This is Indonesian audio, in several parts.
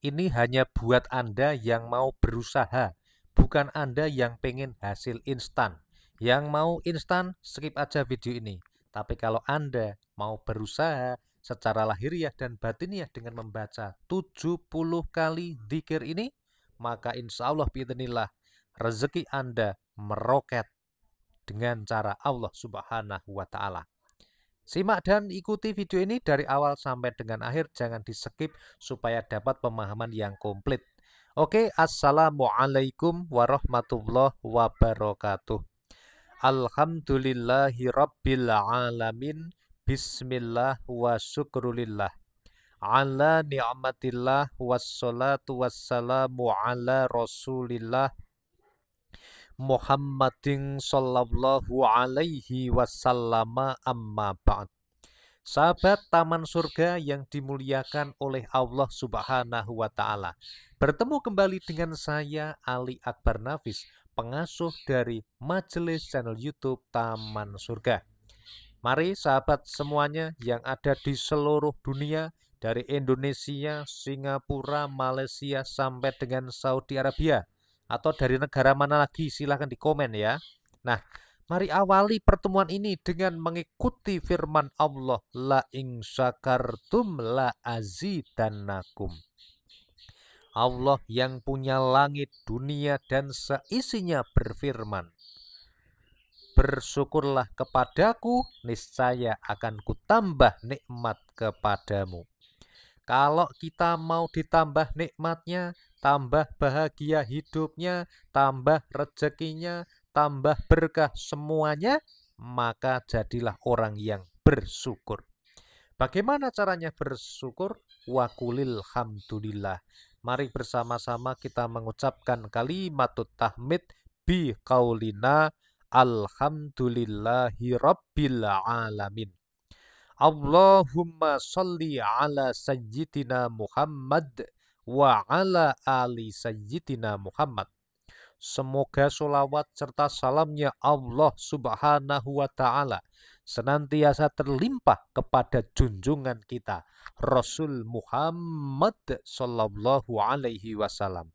Ini hanya buat Anda yang mau berusaha, bukan Anda yang pengen hasil instan. Yang mau instan, skip aja video ini. Tapi kalau Anda mau berusaha secara lahiriah dan batiniah dengan membaca 70 kali dikir ini, maka insya Allah biidnillah rezeki Anda meroket dengan cara Allah subhanahu wa ta'ala. Simak dan ikuti video ini dari awal sampai dengan akhir, jangan di skip supaya dapat pemahaman yang komplit. Oke, Assalamualaikum warahmatullahi wabarakatuh. Alhamdulillahi Rabbil Alamin Bismillah wa syukrulillah Ala ni'matillah Wassalatu wassalamu ala rasulillah Muhammadin sallallahu alaihi wasallam amma ba'd. Sahabat Taman Surga yang dimuliakan oleh Allah Subhanahu wa taala. Bertemu kembali dengan saya Ali Akbar Nafis, pengasuh dari majelis channel YouTube Taman Surga. Mari sahabat semuanya yang ada di seluruh dunia dari Indonesia, Singapura, Malaysia sampai dengan Saudi Arabia atau dari negara mana lagi silahkan di komen ya. Nah, mari awali pertemuan ini dengan mengikuti firman Allah la ing syakartum la azidannakum. Allah yang punya langit, dunia dan seisinya berfirman. Bersyukurlah kepadaku, niscaya akan kutambah nikmat kepadamu. Kalau kita mau ditambah nikmatnya, tambah bahagia hidupnya, tambah rezekinya, tambah berkah semuanya, maka jadilah orang yang bersyukur. Bagaimana caranya bersyukur? Wakulil hamdulillah. Mari bersama-sama kita mengucapkan kalimat tahmid bi kaulina alhamdulillahi rabbil alamin. Allahumma salli ala sayyidina Muhammad wa ala ali sayyidina Muhammad. Semoga solawat serta salamnya Allah subhanahu wa ta'ala senantiasa terlimpah kepada junjungan kita Rasul Muhammad sallallahu alaihi wasallam.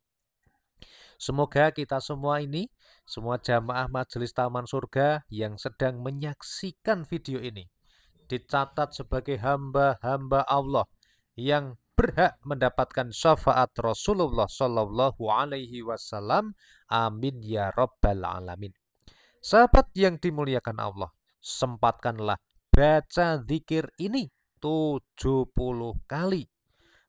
Semoga kita semua ini, semua jamaah Majelis Taman Surga yang sedang menyaksikan video ini dicatat sebagai hamba-hamba Allah yang berhak mendapatkan syafaat Rasulullah Shallallahu Alaihi Wasallam. Amin ya robbal Alamin. Sahabat yang dimuliakan Allah, sempatkanlah baca zikir ini 70 kali.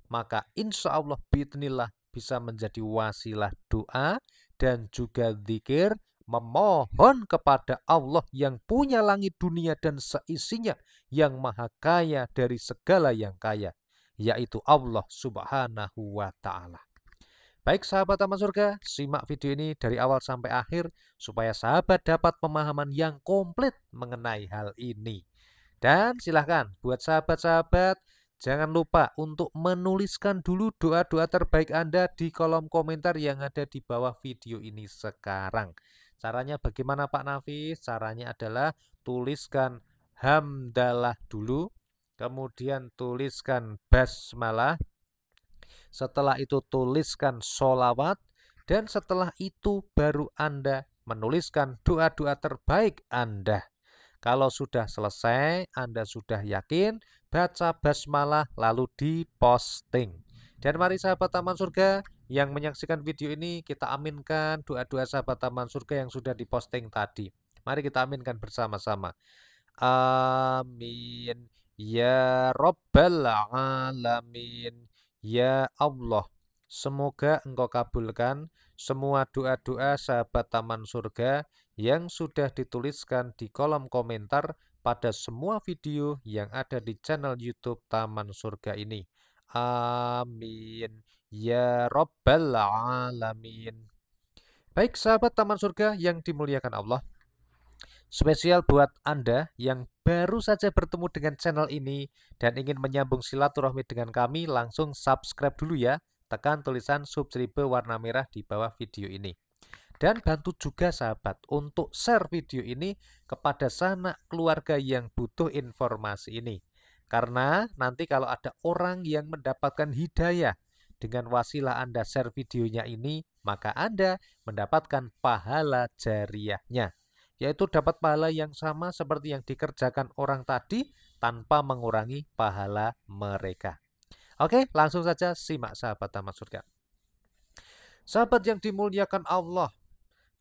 Maka insya Allah bitnillah bisa menjadi wasilah doa dan juga zikir memohon kepada Allah yang punya langit dunia dan seisinya yang maha kaya dari segala yang kaya yaitu Allah Subhanahu wa taala. Baik sahabat taman surga, simak video ini dari awal sampai akhir supaya sahabat dapat pemahaman yang komplit mengenai hal ini. Dan silahkan buat sahabat-sahabat jangan lupa untuk menuliskan dulu doa-doa terbaik Anda di kolom komentar yang ada di bawah video ini sekarang. Caranya bagaimana Pak Nafis? Caranya adalah tuliskan hamdalah dulu Kemudian tuliskan basmalah. Setelah itu tuliskan solawat. Dan setelah itu baru Anda menuliskan doa-doa terbaik Anda. Kalau sudah selesai, Anda sudah yakin, baca basmalah lalu diposting. Dan mari sahabat Taman Surga yang menyaksikan video ini, kita aminkan doa-doa sahabat Taman Surga yang sudah diposting tadi. Mari kita aminkan bersama-sama. Amin. Ya Rabbal Alamin. Ya Allah, semoga engkau kabulkan semua doa-doa sahabat Taman Surga yang sudah dituliskan di kolom komentar pada semua video yang ada di channel YouTube Taman Surga ini. Amin. Ya Rabbal Alamin. Baik sahabat Taman Surga yang dimuliakan Allah, Spesial buat Anda yang baru saja bertemu dengan channel ini dan ingin menyambung silaturahmi dengan kami, langsung subscribe dulu ya. Tekan tulisan subscribe warna merah di bawah video ini. Dan bantu juga sahabat untuk share video ini kepada sanak keluarga yang butuh informasi ini. Karena nanti kalau ada orang yang mendapatkan hidayah dengan wasilah Anda share videonya ini, maka Anda mendapatkan pahala jariahnya yaitu dapat pahala yang sama seperti yang dikerjakan orang tadi tanpa mengurangi pahala mereka. Oke, langsung saja simak sahabat tamat surga. Sahabat yang dimuliakan Allah,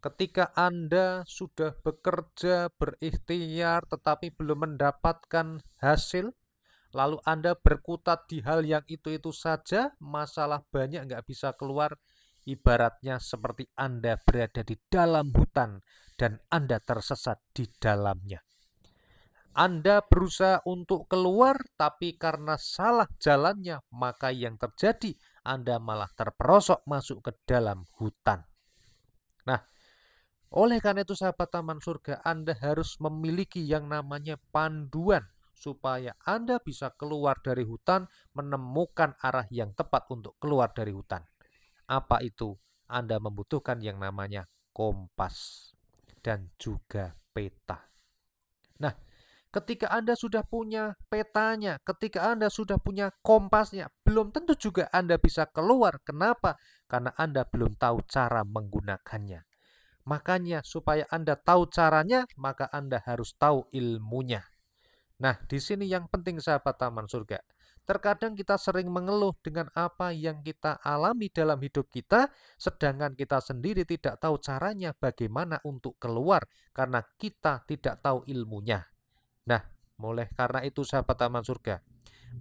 ketika Anda sudah bekerja, berikhtiar, tetapi belum mendapatkan hasil, lalu Anda berkutat di hal yang itu-itu saja, masalah banyak nggak bisa keluar, Ibaratnya seperti Anda berada di dalam hutan dan Anda tersesat di dalamnya. Anda berusaha untuk keluar, tapi karena salah jalannya, maka yang terjadi Anda malah terperosok masuk ke dalam hutan. Nah, oleh karena itu, sahabat Taman Surga, Anda harus memiliki yang namanya panduan supaya Anda bisa keluar dari hutan, menemukan arah yang tepat untuk keluar dari hutan. Apa itu? Anda membutuhkan yang namanya kompas dan juga peta. Nah, ketika Anda sudah punya petanya, ketika Anda sudah punya kompasnya, belum tentu juga Anda bisa keluar. Kenapa? Karena Anda belum tahu cara menggunakannya. Makanya supaya Anda tahu caranya, maka Anda harus tahu ilmunya. Nah, di sini yang penting sahabat Taman Surga, Terkadang kita sering mengeluh dengan apa yang kita alami dalam hidup kita, sedangkan kita sendiri tidak tahu caranya bagaimana untuk keluar karena kita tidak tahu ilmunya. Nah, mulai karena itu sahabat taman surga,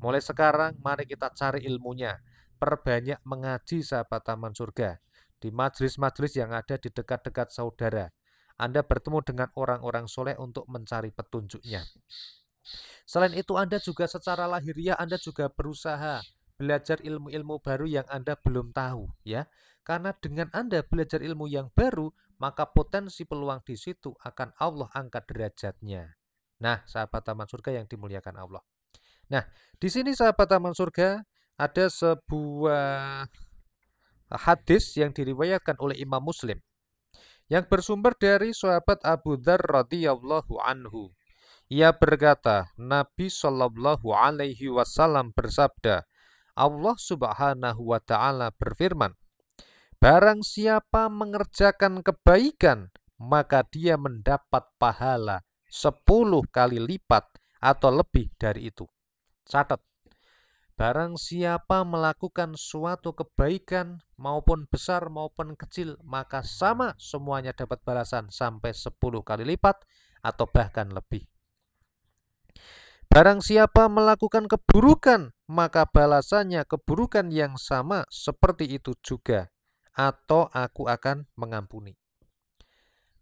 mulai sekarang mari kita cari ilmunya. Perbanyak mengaji sahabat taman surga di majelis-majelis yang ada di dekat-dekat saudara. Anda bertemu dengan orang-orang soleh untuk mencari petunjuknya. Selain itu, Anda juga secara lahiriah Anda juga berusaha belajar ilmu-ilmu baru yang Anda belum tahu, ya. Karena dengan Anda belajar ilmu yang baru, maka potensi peluang di situ akan Allah angkat derajatnya. Nah, sahabat taman surga yang dimuliakan Allah. Nah, di sini sahabat taman surga ada sebuah hadis yang diriwayatkan oleh Imam Muslim yang bersumber dari sahabat Abu Dzar radhiyallahu anhu. Ia berkata, Nabi Shallallahu Alaihi Wasallam bersabda, Allah Subhanahu Wa Taala berfirman, Barang siapa mengerjakan kebaikan, maka dia mendapat pahala sepuluh kali lipat atau lebih dari itu. Catat, Barang siapa melakukan suatu kebaikan maupun besar maupun kecil, maka sama semuanya dapat balasan sampai 10 kali lipat atau bahkan lebih. Barang siapa melakukan keburukan, maka balasannya keburukan yang sama seperti itu juga, atau aku akan mengampuni.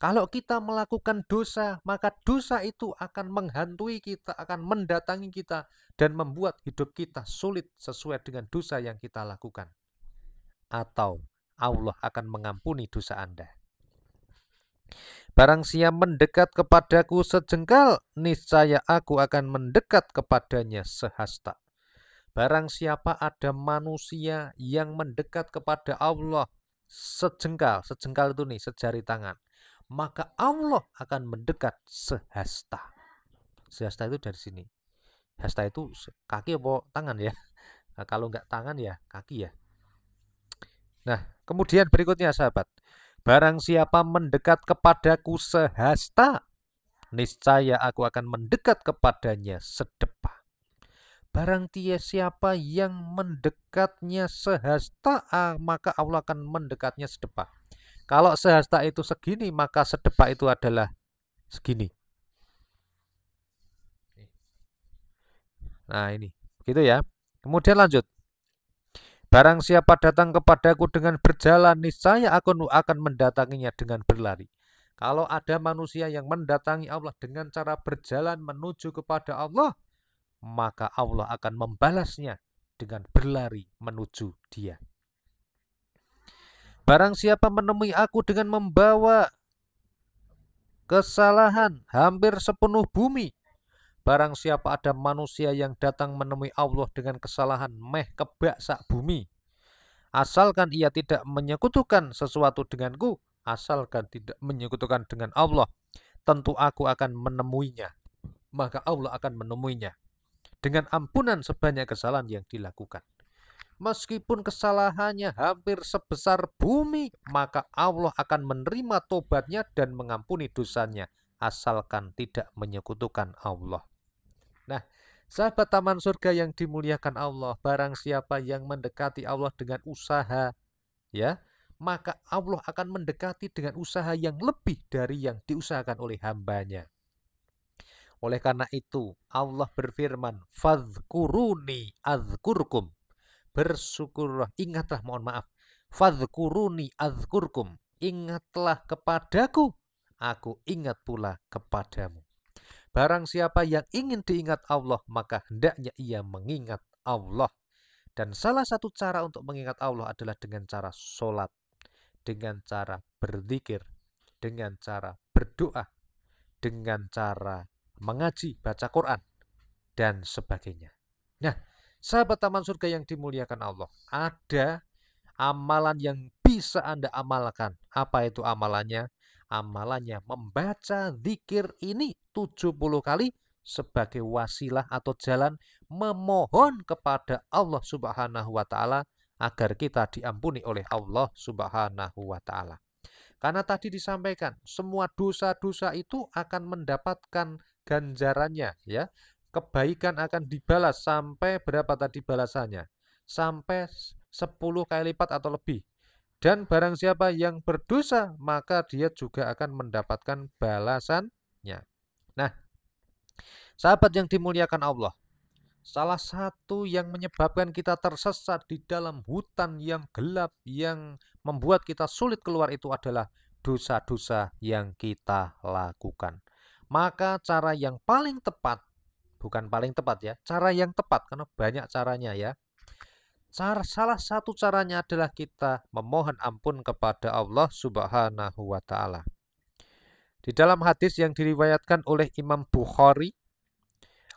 Kalau kita melakukan dosa, maka dosa itu akan menghantui kita, akan mendatangi kita, dan membuat hidup kita sulit sesuai dengan dosa yang kita lakukan. Atau Allah akan mengampuni dosa Anda. Barang siapa mendekat kepadaku sejengkal, niscaya aku akan mendekat kepadanya sehasta. Barang siapa ada manusia yang mendekat kepada Allah sejengkal, sejengkal itu nih, sejari tangan, maka Allah akan mendekat sehasta. Sehasta itu dari sini. Hasta itu kaki apa tangan ya? Nah, kalau enggak tangan ya kaki ya. Nah, kemudian berikutnya sahabat. Barang siapa mendekat kepadaku sehasta, niscaya aku akan mendekat kepadanya sedepa. Barang tia siapa yang mendekatnya sehasta, ah, maka Allah akan mendekatnya sedepa. Kalau sehasta itu segini, maka sedepa itu adalah segini. Nah ini, begitu ya. Kemudian lanjut. Barang siapa datang kepadaku dengan berjalan, niscaya aku akan mendatanginya dengan berlari. Kalau ada manusia yang mendatangi Allah dengan cara berjalan menuju kepada Allah, maka Allah akan membalasnya dengan berlari menuju dia. Barang siapa menemui aku dengan membawa kesalahan hampir sepenuh bumi, Barang siapa ada manusia yang datang menemui Allah dengan kesalahan meh kebak sak bumi. Asalkan ia tidak menyekutukan sesuatu denganku, asalkan tidak menyekutukan dengan Allah, tentu aku akan menemuinya. Maka Allah akan menemuinya dengan ampunan sebanyak kesalahan yang dilakukan. Meskipun kesalahannya hampir sebesar bumi, maka Allah akan menerima tobatnya dan mengampuni dosanya asalkan tidak menyekutukan Allah. Nah, sahabat taman surga yang dimuliakan Allah, barang siapa yang mendekati Allah dengan usaha, ya, maka Allah akan mendekati dengan usaha yang lebih dari yang diusahakan oleh hambanya. Oleh karena itu, Allah berfirman, Fadkuruni azkurkum. Bersyukurlah, ingatlah mohon maaf. Fadkuruni azkurkum. Ingatlah kepadaku, aku ingat pula kepadamu. Barang siapa yang ingin diingat Allah, maka hendaknya ia mengingat Allah. Dan salah satu cara untuk mengingat Allah adalah dengan cara sholat, dengan cara berzikir, dengan cara berdoa, dengan cara mengaji, baca Quran, dan sebagainya. Nah, sahabat taman surga yang dimuliakan Allah, ada amalan yang bisa Anda amalkan. Apa itu amalannya? amalannya membaca zikir ini 70 kali sebagai wasilah atau jalan memohon kepada Allah Subhanahu wa taala agar kita diampuni oleh Allah Subhanahu wa taala. Karena tadi disampaikan semua dosa-dosa itu akan mendapatkan ganjarannya ya. Kebaikan akan dibalas sampai berapa tadi balasannya? Sampai 10 kali lipat atau lebih. Dan barang siapa yang berdosa, maka dia juga akan mendapatkan balasannya. Nah, sahabat yang dimuliakan Allah, salah satu yang menyebabkan kita tersesat di dalam hutan yang gelap, yang membuat kita sulit keluar itu adalah dosa-dosa yang kita lakukan. Maka cara yang paling tepat, bukan paling tepat ya, cara yang tepat, karena banyak caranya ya, salah satu caranya adalah kita memohon ampun kepada Allah Subhanahu wa taala. Di dalam hadis yang diriwayatkan oleh Imam Bukhari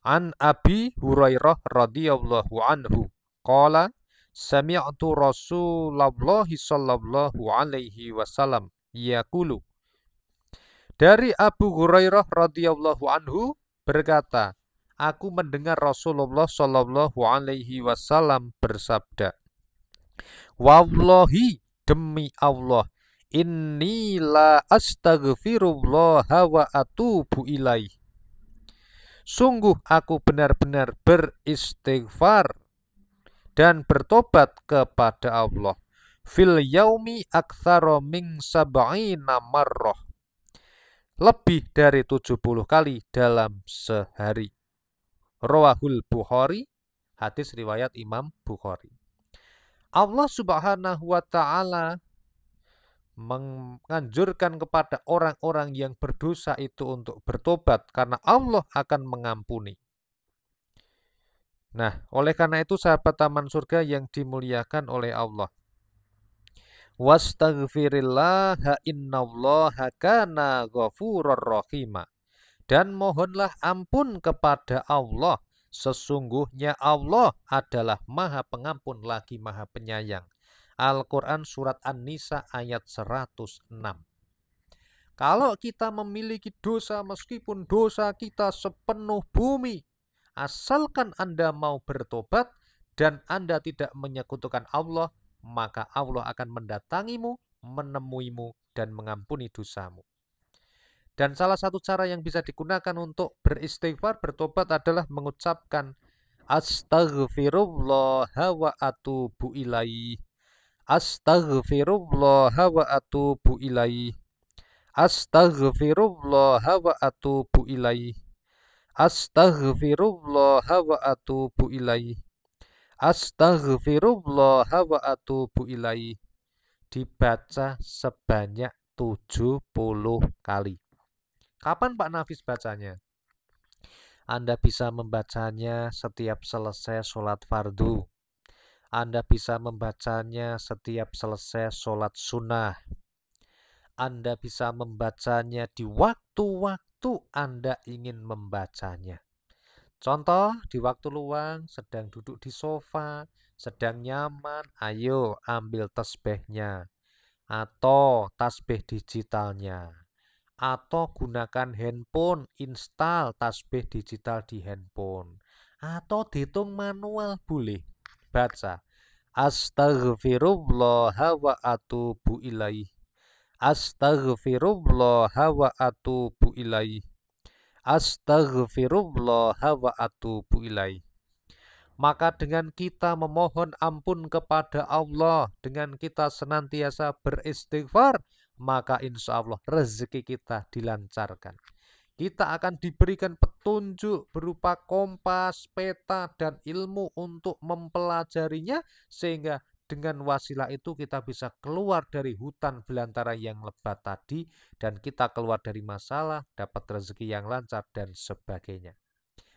an Abi Hurairah radhiyallahu anhu qala sami'tu Rasulullah sallallahu alaihi wasallam yaqulu Dari Abu Hurairah radhiyallahu anhu berkata aku mendengar Rasulullah Shallallahu Alaihi Wasallam bersabda, Wallahi demi Allah, inilah astagfirullah wa atubu ilaih. Sungguh aku benar-benar beristighfar dan bertobat kepada Allah. Fil yaumi aktsara min sab'ina marrah. Lebih dari 70 kali dalam sehari. Rawahul Bukhari, hadis riwayat Imam Bukhari. Allah Subhanahu wa taala menganjurkan kepada orang-orang yang berdosa itu untuk bertobat karena Allah akan mengampuni. Nah, oleh karena itu sahabat taman surga yang dimuliakan oleh Allah. Wastaghfirillah innallaha kana ghafurur rahimah dan mohonlah ampun kepada Allah. Sesungguhnya Allah adalah maha pengampun lagi maha penyayang. Al-Quran Surat An-Nisa ayat 106. Kalau kita memiliki dosa meskipun dosa kita sepenuh bumi, asalkan Anda mau bertobat dan Anda tidak menyekutukan Allah, maka Allah akan mendatangimu, menemuimu, dan mengampuni dosamu. Dan salah satu cara yang bisa digunakan untuk beristighfar, bertobat adalah mengucapkan Astaghfirullah wa atubu ilaih. Astaghfirullah wa atubu ilaih. Astaghfirullah wa atubu ilaih. Astaghfirullah wa atubu ilaih. Astaghfirullah wa atubu ilaih. Dibaca sebanyak 70 kali. Kapan Pak Nafis bacanya? Anda bisa membacanya setiap selesai sholat fardu. Anda bisa membacanya setiap selesai sholat sunnah. Anda bisa membacanya di waktu-waktu Anda ingin membacanya. Contoh, di waktu luang, sedang duduk di sofa, sedang nyaman, ayo ambil tasbihnya. Atau tasbih digitalnya atau gunakan handphone, install tasbih digital di handphone atau dihitung manual boleh. Baca. Astaghfirullah wa atubu ilaih. Astaghfirullah wa atubu ilaih. Astaghfirullah wa atubu ilaih. Maka dengan kita memohon ampun kepada Allah, dengan kita senantiasa beristighfar, maka insya Allah rezeki kita dilancarkan. Kita akan diberikan petunjuk berupa kompas, peta, dan ilmu untuk mempelajarinya sehingga dengan wasilah itu kita bisa keluar dari hutan belantara yang lebat tadi dan kita keluar dari masalah, dapat rezeki yang lancar dan sebagainya.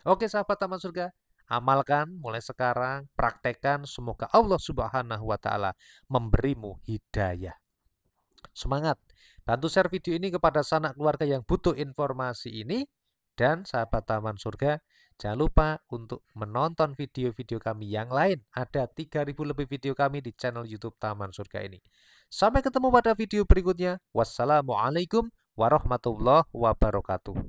Oke sahabat taman surga, amalkan mulai sekarang, praktekkan semoga Allah Subhanahu wa taala memberimu hidayah. Semangat! Bantu share video ini kepada sanak keluarga yang butuh informasi ini. Dan sahabat Taman Surga, jangan lupa untuk menonton video-video kami yang lain. Ada 3000 lebih video kami di channel YouTube Taman Surga ini. Sampai ketemu pada video berikutnya. Wassalamualaikum warahmatullahi wabarakatuh.